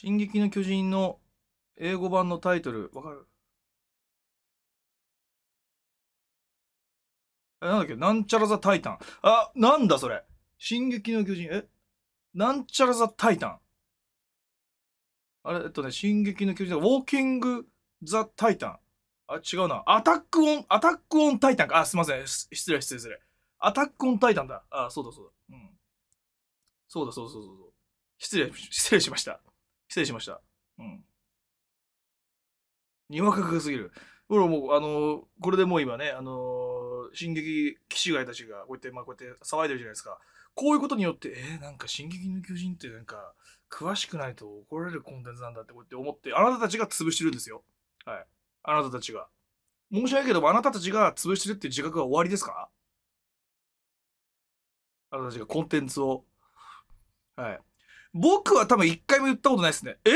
進撃の巨人の英語版のタイトル、わかるえ、なんだっけなんちゃらザ・タイタン。あ、なんだそれ。進撃の巨人、えなんちゃらザ・タイタン。あれ、えっとね、進撃の巨人、ウォーキング・ザ・タイタン。あ、違うな。アタック・オン、アタック・オン・タイタンか。あ、すいません。失礼、失礼、失礼。アタック・オン・タイタンだ。あ、そうだ、そうだ。うん。そうだ、そうそうそう失礼、失礼しました。失礼しました。うん。にわかがすぎる。俺もう、あの、これでもう今ね、あのー、進撃騎士街たちが、こうやって、まあ、こうやって騒いでるじゃないですか。こういうことによって、えー、なんか進撃の巨人ってなんか、詳しくないと怒られるコンテンツなんだってこうやって思って、あなたたちが潰してるんですよ。はい。あなたたちが。申し訳ないけどあなたたちが潰してるって自覚は終わりですかあなたたちがコンテンツを。はい。僕は多分一回も言ったことないですね。え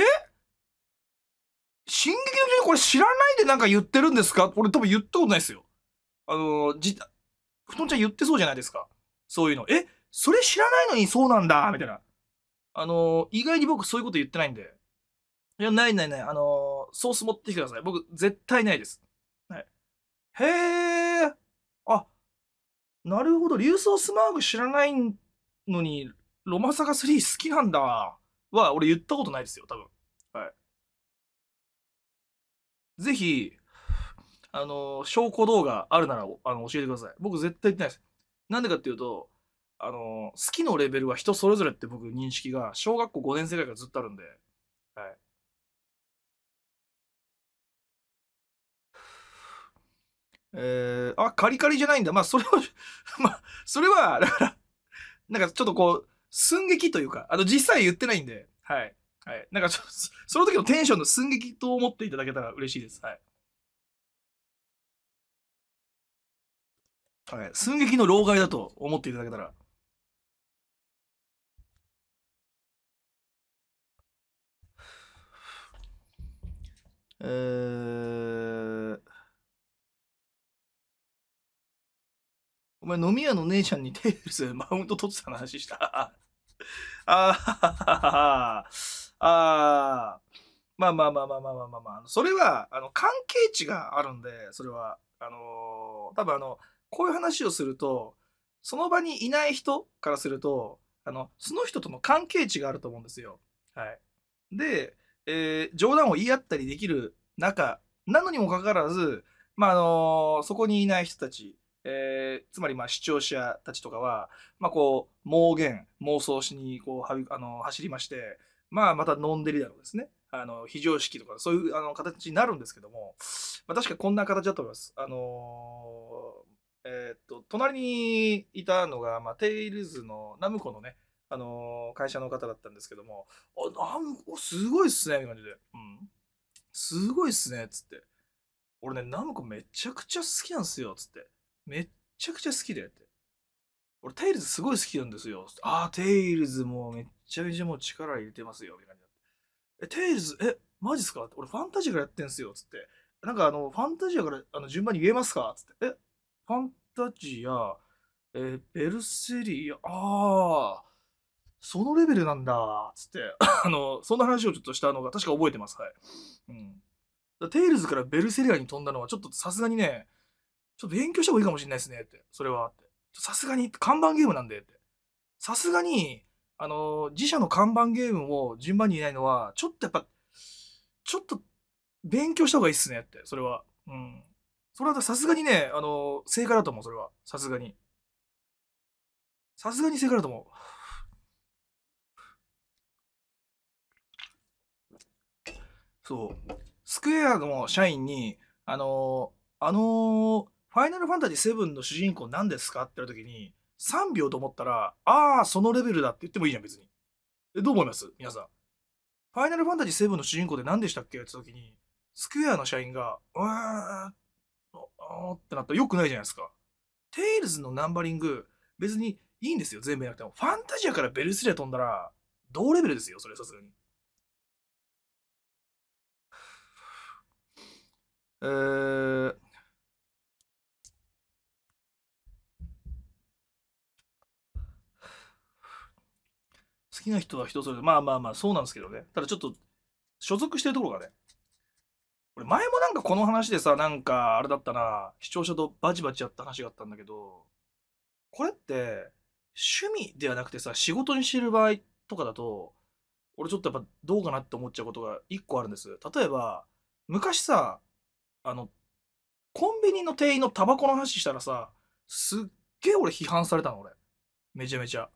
進撃の巨人これ知らないでなんか言ってるんですか俺多分言ったことないですよ。あの、じ、布団ちゃん言ってそうじゃないですか。そういうの。えそれ知らないのにそうなんだみたいな。あの、意外に僕そういうこと言ってないんで。いや、ないないない。あの、ソース持ってきてください。僕、絶対ないです。はい。へえ。あ、なるほど。ソースマーク知らないのに、ロマサガ3好きなんだは、俺言ったことないですよ、多分。はい。ぜひ、あの、証拠動画あるならあの教えてください。僕絶対言ってないです。なんでかっていうと、あの、好きのレベルは人それぞれって僕認識が、小学校5年生ぐらいからずっとあるんで、はい。えー、あ、カリカリじゃないんだ。まあ、それは まあ、それは、だから、なんかちょっとこう、寸劇というか、あの、実際言ってないんで、はい。はい。なんか その時のテンションの寸劇と思っていただけたら嬉しいです。はい。はい。寸劇の老害だと思っていただけたら。えー、お前飲み屋の姉ちゃんにテールスマウント取ってた話した。ああ、あ、まあまあまあまあまあまあまあ、まあ、それは、あの、関係値があるんで、それは、あのー、多分あの、こういう話をすると、その場にいない人からすると、あの、その人との関係値があると思うんですよ。はい。で、えー、冗談を言い合ったりできる中、なのにもかかわらず、まあ、あのー、そこにいない人たちえー、つまりまあ視聴者たちとかは、まあ、こう妄言妄想しにこうはあの走りまして、まあ、また飲んでりだろうですねあの非常識とかそういうあの形になるんですけども、まあ、確かこんな形だと思います。あのー、えー、っと隣にいたのが、まあ、テイルズのナムコのねあのー、会社の方だったんですけども「あナムコすごいっすね」みたいな感じで「うんすごいっすね」っつって「俺ねナムコめちゃくちゃ好きなんすよ」つってめっちゃくちゃ好きだよって。俺、テイルズすごい好きなんですよ。ああ、テイルズもうめっちゃめちゃもう力入れてますよ、みたいな。え、テイルズ、え、マジっすか俺、ファンタジアからやってんすよ、つって。なんかあの、ファンタジアからあの順番に言えますかつって。え、ファンタジア、え、ベルセリア、ああ、そのレベルなんだ、つって。あの、そんな話をちょっとしたのが確か覚えてます。はい。うん。テイルズからベルセリアに飛んだのはちょっとさすがにね、ちょっと勉強した方がいいかもしれないですねって、それはって。さすがに、看板ゲームなんでって。さすがに、あの、自社の看板ゲームを順番にいないのは、ちょっとやっぱ、ちょっと勉強した方がいいっすねって、それは。うん。それはさすがにね、あの、正解だと思う、それは。さすがに。さすがに正解だと思う。そう。スクエアの社員に、あのー、あのー、ファイナルファンタジー7の主人公何ですかって言るた時に、3秒と思ったら、ああ、そのレベルだって言ってもいいじゃん、別に。え、どう思います皆さん。ファイナルファンタジー7の主人公で何でしたっけって時に、スクエアの社員が、うーん、あってなったら良くないじゃないですか。テイルズのナンバリング、別にいいんですよ、全部やなくても。ファンタジアからベルスリア飛んだら、同レベルですよ、それさすがに。えーきな人は人それぞれ、まあまあまあ、そうなんですけどね。ただちょっと、所属してるところがね、俺前もなんかこの話でさ、なんかあれだったな、視聴者とバチバチやった話があったんだけど、これって、趣味ではなくてさ、仕事にしてる場合とかだと、俺ちょっとやっぱどうかなって思っちゃうことが一個あるんです。例えば、昔さ、あの、コンビニの店員のタバコの話したらさ、すっげえ俺批判されたの、俺。めちゃめちゃ。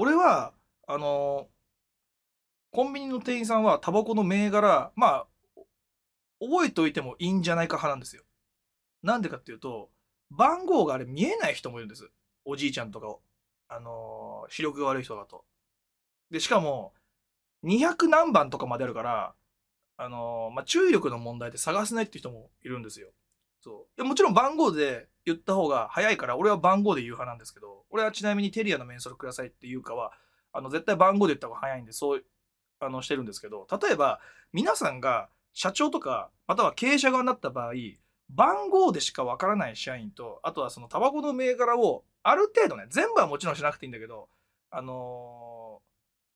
俺はあのコンビニの店員さんはタバコの銘柄まあ覚えておいてもいいんじゃないか派なんですよなんでかっていうと番号があれ見えない人もいるんですおじいちゃんとかをあの視力が悪い人だとでしかも200何番とかまであるからあのまあ、注意力の問題で探せないって人もいるんですよそうもちろん番号で言った方が早いから俺は番号で言う派なんですけど俺はちなみにテリアのメンソールくださいっていうかはあの絶対番号で言った方が早いんでそうあのしてるんですけど例えば皆さんが社長とかまたは経営者側になった場合番号でしかわからない社員とあとはそのタバコの銘柄をある程度ね全部はもちろんしなくていいんだけどあのー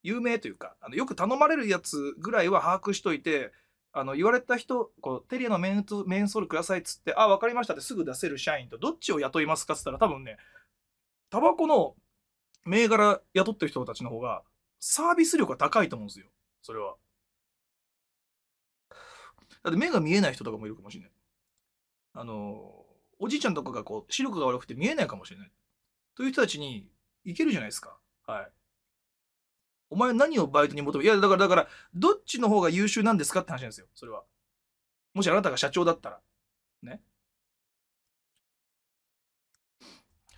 有名というかあのよく頼まれるやつぐらいは把握しといてあの言われた人こうテリアのメンメンソールくださいっつってあ分かりましたってすぐ出せる社員とどっちを雇いますかっつったら多分ねタバコの銘柄雇ってる人たちの方がサービス力が高いと思うんですよそれはだって目が見えない人とかもいるかもしれないあのおじいちゃんとかがこう視力が悪くて見えないかもしれないという人たちにいけるじゃないですかはいお前何をバイトに求めいや、だから、だから、どっちの方が優秀なんですかって話なんですよ、それは。もしあなたが社長だったら。ね。い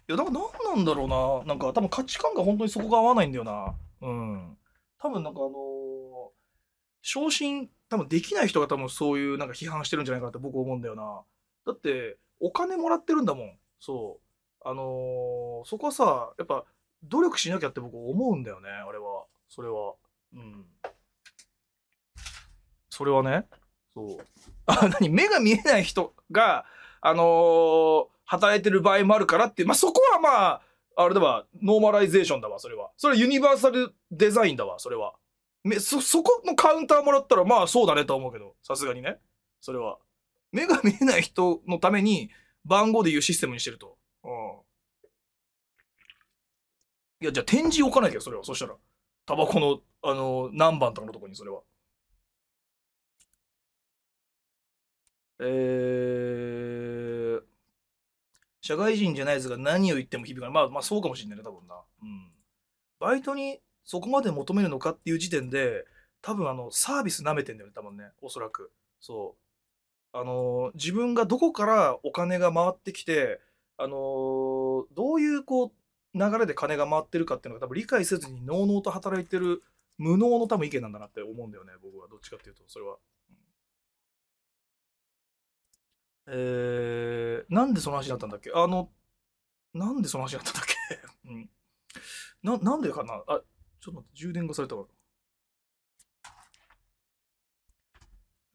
や、なんか何なんだろうな。なんか多分価値観が本当にそこが合わないんだよな。うん。多分なんかあのー、昇進、多分できない人が多分そういうなんか批判してるんじゃないかなって僕思うんだよな。だって、お金もらってるんだもん。そう。あのー、そこはさ、やっぱ努力しなきゃって僕思うんだよね、あれは。それは。うん。それはね、そう。あ、何目が見えない人が、あのー、働いてる場合もあるからって、まあ、そこはまあ、あれだわ、ノーマライゼーションだわ、それは。それはユニバーサルデザインだわ、それは。めそ、そこのカウンターもらったら、まあそうだねと思うけど、さすがにね。それは。目が見えない人のために、番号で言うシステムにしてると。うん。いや、じゃあ展示置かなきゃそれは。そしたら。タバコの、あの、何番とかのとこに、それは。えー、社会人じゃないですが何を言っても響かない。まあ、まあ、そうかもしれないね、多分な。うん。バイトにそこまで求めるのかっていう時点で、多分あの、サービス舐めてんだよね、多分ね、おそらく。そう。あの自分がどこからお金が回ってきて、あのどういうこう、流れで金が回ってるかっていうのが多分理解せずに能々と働いてる無能の多分意見なんだなって思うんだよね僕はどっちかっていうとそれは。えー、なんでその話になったんだっけあの、なんでその話になったんだっけ うん。な、なんでかなあ、ちょっと待って、充電がされたか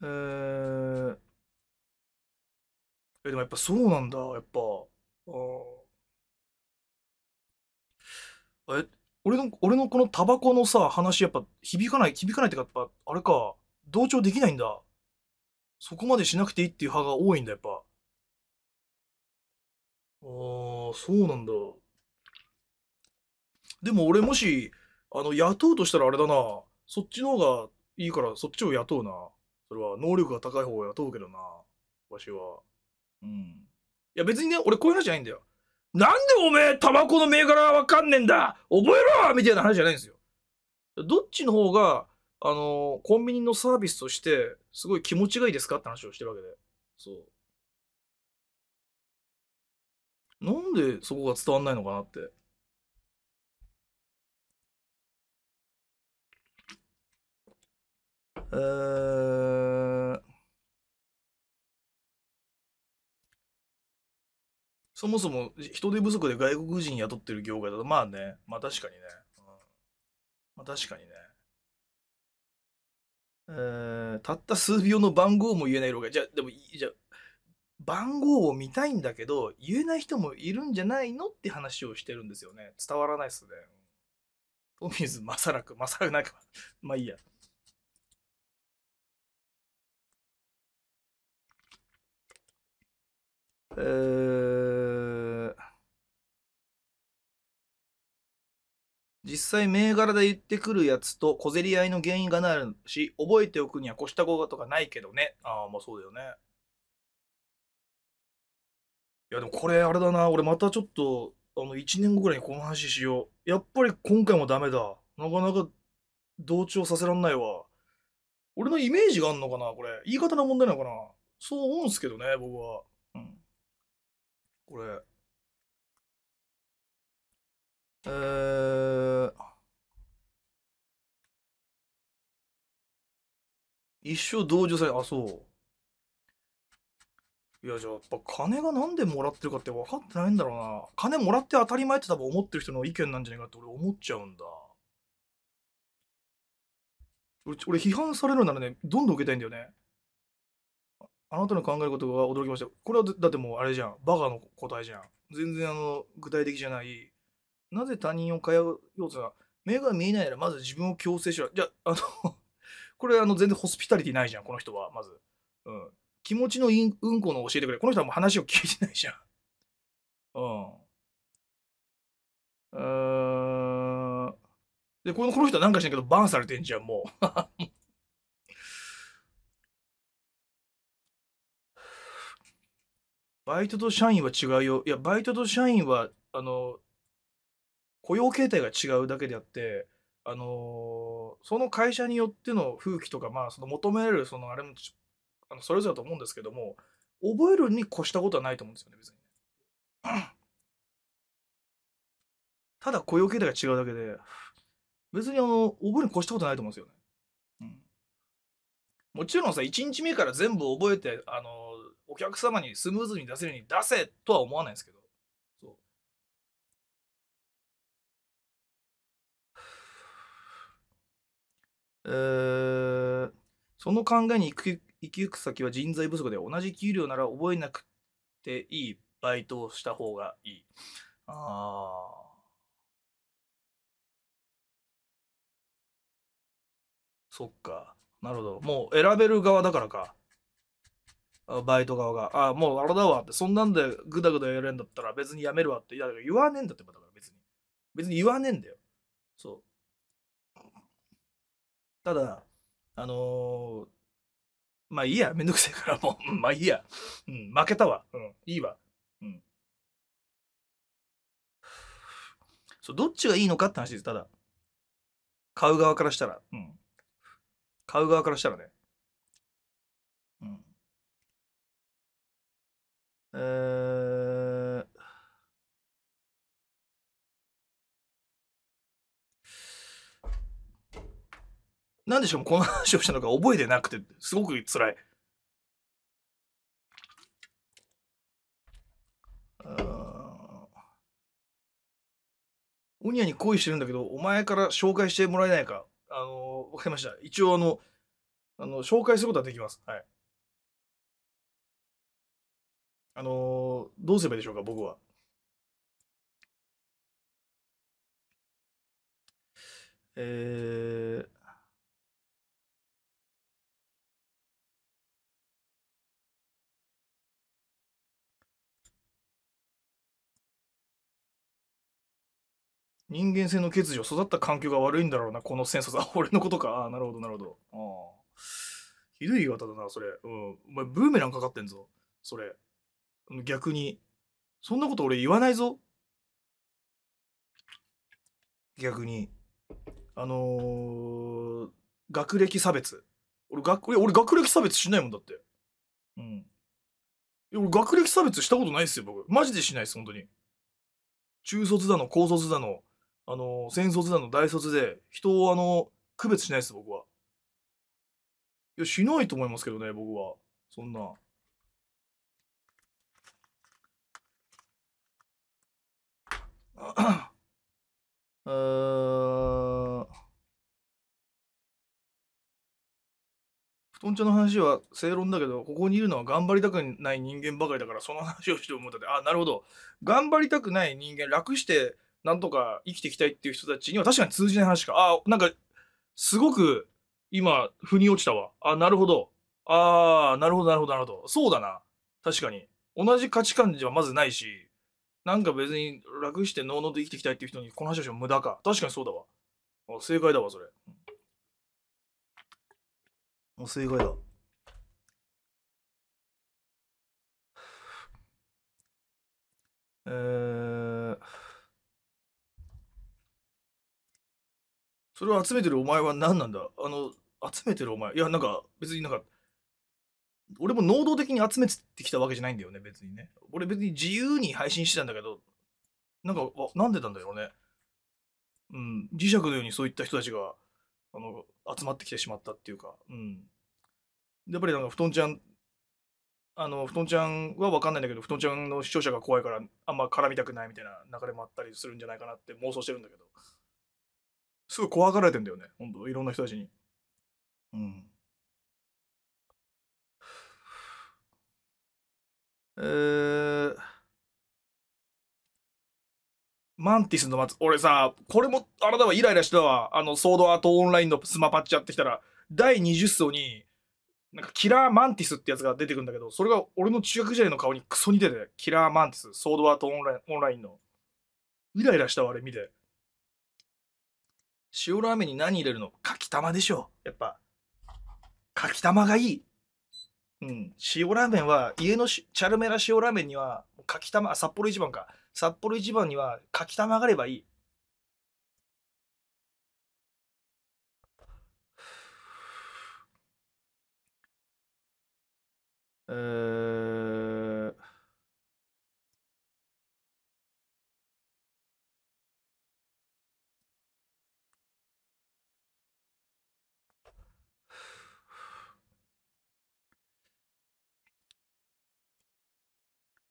ら。えー、え、でもやっぱそうなんだ、やっぱ。あえ俺の俺のこのタバコのさ話やっぱ響かない響かないってかやっぱあれか同調できないんだそこまでしなくていいっていう派が多いんだやっぱああそうなんだでも俺もしあの雇うとしたらあれだなそっちの方がいいからそっちを雇うなそれは能力が高い方を雇うけどなわしはうんいや別にね俺こういう話じゃないんだよなんでおめえ、タバコの銘柄はわかんねえんだ覚えろみたいな話じゃないんですよ。どっちの方が、あのー、コンビニのサービスとして、すごい気持ちがいいですかって話をしてるわけで。そう。なんでそこが伝わんないのかなって。えーそもそも人手不足で外国人雇ってる業界だと、まあね、まあ確かにね。うん、まあ確かにね。えー、たった数秒の番号も言えない老が、じゃあ、でも、じゃあ、番号を見たいんだけど、言えない人もいるんじゃないのって話をしてるんですよね。伝わらないっすね。富水、まさらく、まさらくなんか、まあいいや。実際銘柄で言ってくるやつと小競り合いの原因がなるし、覚えておくには越したことがないけどね。ああ、まあそうだよね。いやでもこれあれだな。俺またちょっと、あの1年後ぐらいにこの話しよう。やっぱり今回もダメだ。なかなか同調させらんないわ。俺のイメージがあんのかなこれ。言い方の問題なのかなそう思うんすけどね、僕は。これ。えー、一生同情され、あ、そう。いや、じゃあ、やっぱ金が何でもらってるかって分かってないんだろうな。金もらって当たり前って多分思ってる人の意見なんじゃないかって俺思っちゃうんだ。俺、俺批判されるならね、どんどん受けたいんだよね。あなたの考えることが驚きました。これはだってもうあれじゃん。バカの答えじゃん。全然あの具体的じゃない。なぜ他人を通うようとは目が見えないならまず自分を強制しろ。じゃあ、の これあの全然ホスピタリティないじゃん、この人は、まず。うん。気持ちのいんうんこの教えてくれ。この人はもう話を聞いてないじゃん。うん。うで、このこの人はなんかしないけど、バンされてんじゃん、もう。バイトと社員は違うよ。いや、バイトと社員は、あの、雇用形態が違うだけであって、あのその会社によっての風紀とか、まあ、その求められる、その、あれも、あのそれぞれだと思うんですけども、覚えるに越したことはないと思うんですよね、別に。ただ雇用形態が違うだけで、別にあの、覚えるに越したことないと思うんですよね。うん、もちろんさ、1日目から全部覚えて、あのお客様にスムーズに出せるように出せとは思わないですけどそう、えー、その考えに行く行き行く先は人材不足で同じ給料なら覚えなくていいバイトをした方がいいああそっかなるほどもう選べる側だからかバイト側が、あもうあれだわって、そんなんでぐだぐだやれんだったら別にやめるわって、いやだから言わねえんだって、だから別に。別に言わねえんだよ。そう。ただ、あのー、まあいいや、めんどくせえからもう、まあいいや。うん、負けたわ。うん、いいわ。うん。そう、どっちがいいのかって話です、ただ。買う側からしたら。うん。買う側からしたらね。えー、なんでしょう、この話をしたのか覚えてなくて、すごく辛い。オニアに恋してるんだけど、お前から紹介してもらえないか。あのー、わかりました。一応、あの、あの、紹介することはできます。はい。あのどうすればいいでしょうか、僕は。えー、人間性の欠如、育った環境が悪いんだろうな、このセンサス。あ、俺のことか。あなるほど、なるほど。ああ。ひどい言い方だな、それ。うん。お前、ブーメランかかってんぞ。それ。逆に。そんなこと俺言わないぞ。逆に。あのー、学歴差別。俺学、俺学歴差別しないもんだって。うん。俺学歴差別したことないですよ、僕。マジでしないです、本当に。中卒だの、高卒だの、あのー、専卒だの、大卒で、人をあのー、区別しないです、僕は。いや、しないと思いますけどね、僕は。そんな。うーん。布団茶の話は正論だけど、ここにいるのは頑張りたくない人間ばかりだから、その話をして思ったで、あ、なるほど。頑張りたくない人間、楽してなんとか生きていきたいっていう人たちには確かに通じない話か。あ、なんか、すごく今、腑に落ちたわ。あ、なるほど。あー、なるほど、なるほど、なるほど。そうだな。確かに。同じ価値観ではまずないし、なんか別に楽してのうのうと生きていきたいっていう人にこの話は無駄か。確かにそうだわ。あ正解だわ、それ。あ正解だ。えー、それを集めてるお前は何なんだあの、集めてるお前。いや、なんか別になんか俺も能動的に集めてきたわけじゃないんだよね、別にね。俺別に自由に配信してたんだけど、なんか、なんでたんだろうね。うん、磁石のようにそういった人たちが、あの、集まってきてしまったっていうか、うん。やっぱりなんか、布団ちゃん、あの、布団ちゃんはわかんないんだけど、布団ちゃんの視聴者が怖いから、あんま絡みたくないみたいな流れもあったりするんじゃないかなって妄想してるんだけど、すごい怖がられてんだよね、ほんと、いろんな人たちに。うん。えマンティスの松、俺さ、これも、あなたはイライラしたわ。あの、ソードアートオンラインのスマパッチやってきたら、第20層に、なんかキラーマンティスってやつが出てくるんだけど、それが俺の中学時代の顔にクソ似てて、キラーマンティス、ソードアートオンラインオンラインの。イライラしたわ、あれ見て。塩ラーメンに何入れるのかきたまでしょ。やっぱ。かきたまがいい。うん、塩ラーメンは家のしチャルメラ塩ラーメンには柿玉札幌一番か札幌一番には柿玉があればいいえー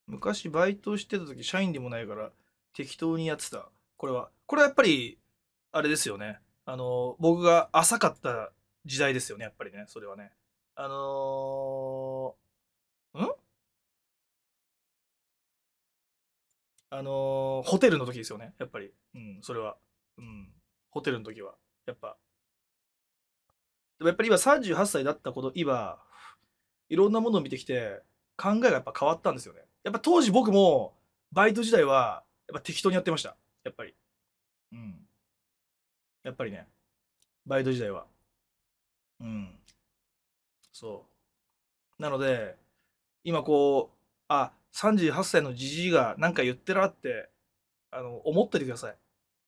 昔バイトしてた時社員でもないから適当にやってたこれはこれはやっぱりあれですよねあの僕が浅かった時代ですよねやっぱりねそれはねあのー、んあのー、ホテルの時ですよねやっぱりうんそれはうんホテルの時はやっぱでもやっぱり今38歳だったこと今いろんなものを見てきて考えがやっぱ変わったんですよねやっぱ当時僕もバイト時代はやっぱ適当にやってましたやっぱりうんやっぱりねバイト時代はうんそうなので今こうあ38歳のじじいが何か言ってらってあの思っててくださ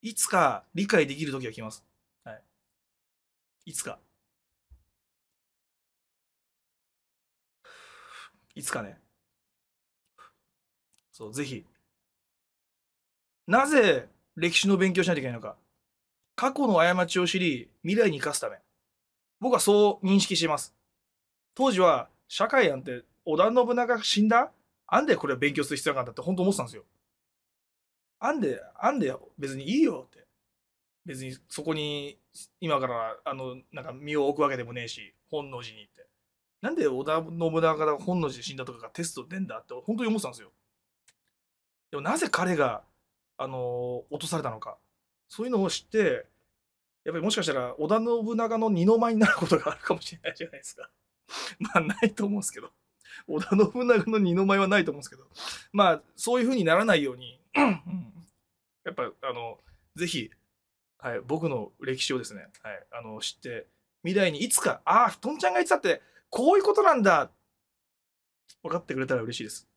いいつか理解できる時が来ますはいいつか いつかねそう、ぜひ。なぜ歴史の勉強しないといけないのか。過去の過ちを知り、未来に生かすため。僕はそう認識しています。当時は、社会なんて、織田信長が死んだなんでこれ勉強する必要があったって本当思ってたんですよ。あんで、あんで別にいいよって。別にそこに今からあのなんか身を置くわけでもねえし本能寺に行ってなんで織田信長が本能寺で死んだとかがテスト出んだって本当に思ってたんですよでもなぜ彼が、あの落とされたのかそういうのを知ってやっぱりもしかしたら織田信長の二の舞になることがあるかもしれないじゃないですか まあないと思うんですけど織田信長の二の舞はないと思うんですけどまあそういうふうにならないようにやっぱあのぜひ、はい、僕の歴史をですね、はい、あの知って未来にいつかああ布団ちゃんがいつだってこういうことなんだ分かってくれたら嬉しいです。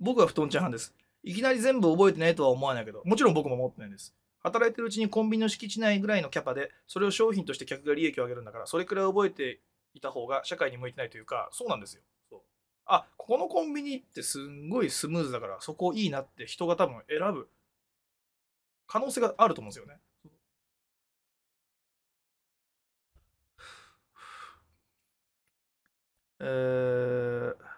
僕は布団チャーハンです。いきなり全部覚えてないとは思わないけど、もちろん僕も持ってないです。働いてるうちにコンビニの敷地内ぐらいのキャパで、それを商品として客が利益を上げるんだから、それくらい覚えていた方が社会に向いてないというか、そうなんですよ。そうあ、ここのコンビニってすんごいスムーズだから、そこいいなって人が多分選ぶ可能性があると思うんですよね。えー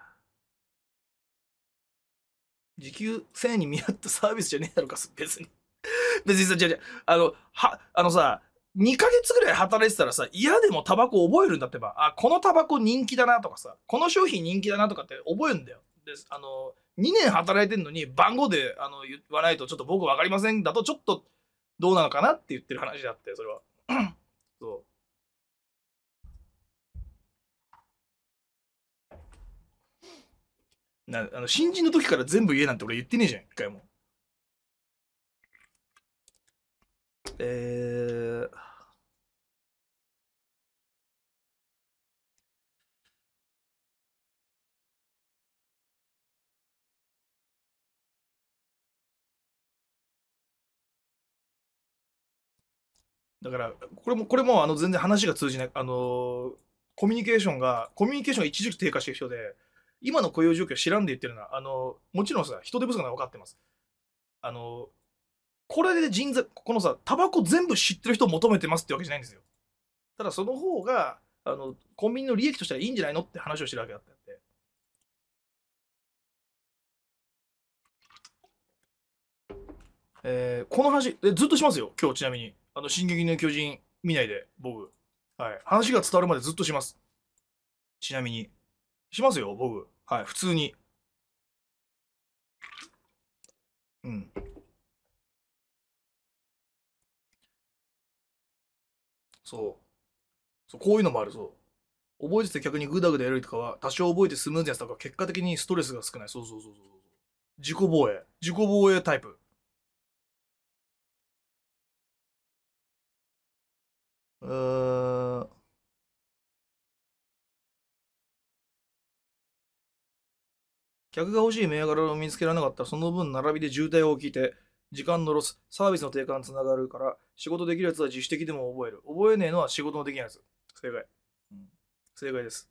時給1000円に見合ったサービスじゃねえだろうか、別に。別にさ、じゃじゃあの、は、あのさ、2ヶ月ぐらい働いてたらさ、嫌でもタバコ覚えるんだってば、あ、このタバコ人気だなとかさ、この商品人気だなとかって覚えるんだよ。で、あの、2年働いてんのに番号であの言わないとちょっと僕分かりませんだとちょっとどうなのかなって言ってる話であって、それは。そう。なあの新人の時から全部言えなんて俺言ってねえじゃん、一回も。えー、だから、これも、これも、あの、全然話が通じない、あのー、コミュニケーションが、コミュニケーションが一時期低下してる人で、今の雇用状況知らんで言ってるのは、あの、もちろんさ、人手不足なの分かってます。あの、これで人材、このさ、タバコ全部知ってる人を求めてますってわけじゃないんですよ。ただその方が、あの、コンビニの利益としてはいいんじゃないのって話をしてるわけだったって。えー、この話え、ずっとしますよ、今日ちなみに。あの、進撃の巨人見ないで、僕。はい。話が伝わるまでずっとします。ちなみに。しますよ、僕。はい、普通に。うん。そう。そうこういうのもある、そう。覚えてて逆にグダグダやるとかは、多少覚えてスムーズやつとか、結果的にストレスが少ない。そうそうそうそうそう。自己防衛。自己防衛タイプ。うーん。客が欲しい銘柄を見つけられなかったらその分並びで渋滞を起きて時間のロス、サービスの低下につながるから仕事できるやつは自主的でも覚える。覚えねえのは仕事のできないやつ。正解。うん、正解です。